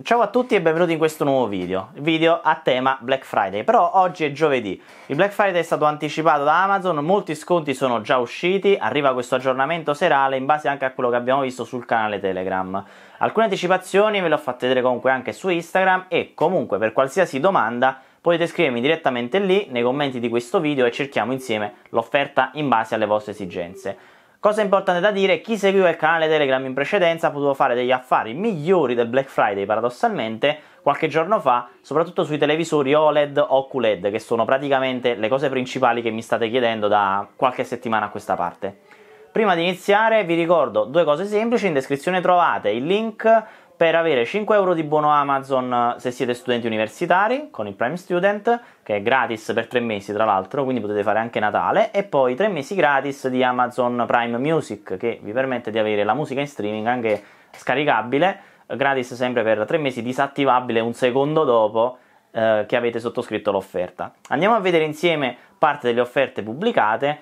Ciao a tutti e benvenuti in questo nuovo video, video a tema Black Friday, però oggi è giovedì, il Black Friday è stato anticipato da Amazon, molti sconti sono già usciti, arriva questo aggiornamento serale in base anche a quello che abbiamo visto sul canale Telegram. Alcune anticipazioni ve le ho fatte vedere comunque anche su Instagram e comunque per qualsiasi domanda potete scrivermi direttamente lì nei commenti di questo video e cerchiamo insieme l'offerta in base alle vostre esigenze. Cosa importante da dire, chi seguiva il canale Telegram in precedenza ha potuto fare degli affari migliori del Black Friday paradossalmente qualche giorno fa, soprattutto sui televisori OLED o QLED, che sono praticamente le cose principali che mi state chiedendo da qualche settimana a questa parte. Prima di iniziare vi ricordo due cose semplici, in descrizione trovate il link per avere 5 euro di buono Amazon eh, se siete studenti universitari con il Prime Student, che è gratis per 3 mesi tra l'altro, quindi potete fare anche Natale, e poi 3 mesi gratis di Amazon Prime Music, che vi permette di avere la musica in streaming anche scaricabile, gratis sempre per 3 mesi, disattivabile un secondo dopo eh, che avete sottoscritto l'offerta. Andiamo a vedere insieme parte delle offerte pubblicate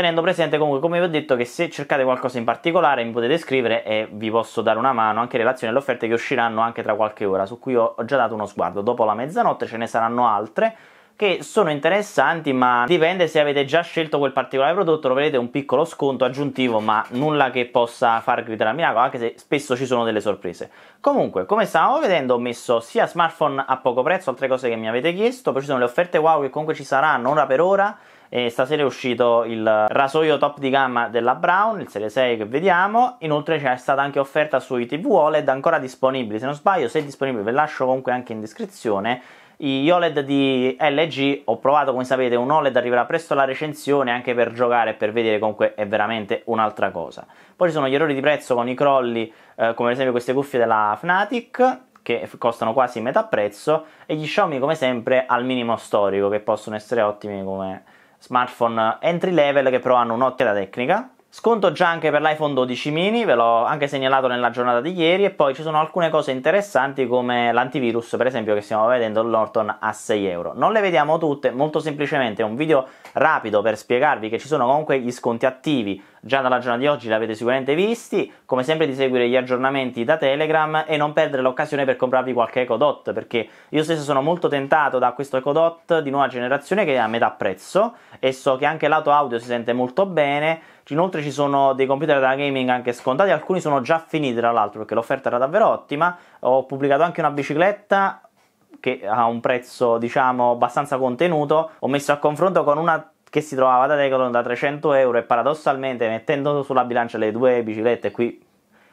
tenendo presente comunque come vi ho detto che se cercate qualcosa in particolare mi potete scrivere e vi posso dare una mano anche in relazione alle offerte che usciranno anche tra qualche ora su cui ho già dato uno sguardo dopo la mezzanotte ce ne saranno altre che sono interessanti ma dipende se avete già scelto quel particolare prodotto troverete un piccolo sconto aggiuntivo ma nulla che possa far gridare a miracolo anche se spesso ci sono delle sorprese comunque come stavamo vedendo ho messo sia smartphone a poco prezzo altre cose che mi avete chiesto poi ci sono le offerte wow che comunque ci saranno ora per ora e stasera è uscito il rasoio top di gamma della Brown, il Serie 6 che vediamo. Inoltre c'è stata anche offerta sui TV OLED ancora disponibili. Se non sbaglio, se è disponibile ve lascio comunque anche in descrizione. Gli OLED di LG ho provato, come sapete, un OLED arriverà presto la recensione anche per giocare e per vedere comunque è veramente un'altra cosa. Poi ci sono gli errori di prezzo con i crolli, eh, come ad esempio queste cuffie della Fnatic, che costano quasi metà prezzo, e gli Xiaomi come sempre al minimo storico, che possono essere ottimi come smartphone entry level che però hanno un'ottima tecnica. Sconto già anche per l'iPhone 12 mini, ve l'ho anche segnalato nella giornata di ieri e poi ci sono alcune cose interessanti come l'antivirus per esempio che stiamo vedendo l'Orton a 6 euro. Non le vediamo tutte, molto semplicemente è un video rapido per spiegarvi che ci sono comunque gli sconti attivi già dalla giornata di oggi l'avete sicuramente visti, come sempre di seguire gli aggiornamenti da Telegram e non perdere l'occasione per comprarvi qualche EcoDot perché io stesso sono molto tentato da questo EcoDot di nuova generazione che è a metà prezzo e so che anche lato audio si sente molto bene Inoltre ci sono dei computer da gaming anche scontati, alcuni sono già finiti tra l'altro perché l'offerta era davvero ottima. Ho pubblicato anche una bicicletta che ha un prezzo diciamo abbastanza contenuto, ho messo a confronto con una che si trovava da Decathlon da 300 euro e paradossalmente mettendo sulla bilancia le due biciclette qui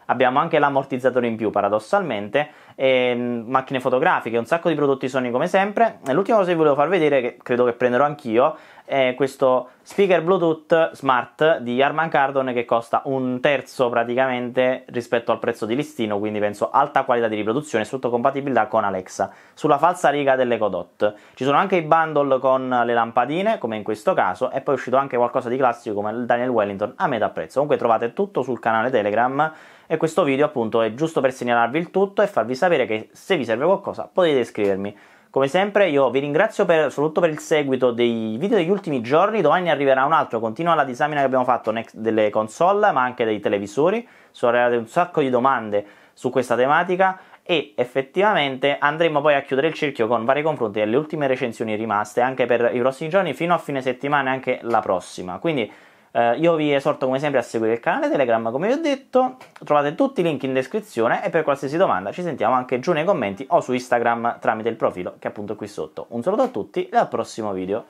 abbiamo anche l'ammortizzatore in più paradossalmente, e, mm, macchine fotografiche, un sacco di prodotti Sony come sempre. E l'ultima cosa che volevo far vedere, che credo che prenderò anch'io, è questo speaker Bluetooth Smart di Arman Cardone che costa un terzo praticamente rispetto al prezzo di listino, quindi penso alta qualità di riproduzione sotto compatibilità con Alexa, sulla falsa riga dell'Eco Dot. Ci sono anche i bundle con le lampadine, come in questo caso, e poi è uscito anche qualcosa di classico come il Daniel Wellington a metà prezzo. Comunque trovate tutto sul canale Telegram e questo video appunto è giusto per segnalarvi il tutto e farvi sapere che se vi serve qualcosa potete iscrivermi. Come sempre io vi ringrazio per, soprattutto per il seguito dei video degli ultimi giorni, domani arriverà un altro, continua la disamina che abbiamo fatto delle console ma anche dei televisori, sono arrivate un sacco di domande su questa tematica e effettivamente andremo poi a chiudere il cerchio con vari confronti delle ultime recensioni rimaste anche per i prossimi giorni fino a fine settimana e anche la prossima. Quindi eh, io vi esorto come sempre a seguire il canale Telegram, come vi ho detto, trovate tutti i link in descrizione e per qualsiasi domanda ci sentiamo anche giù nei commenti o su Instagram tramite il profilo che è appunto qui sotto. Un saluto a tutti e al prossimo video.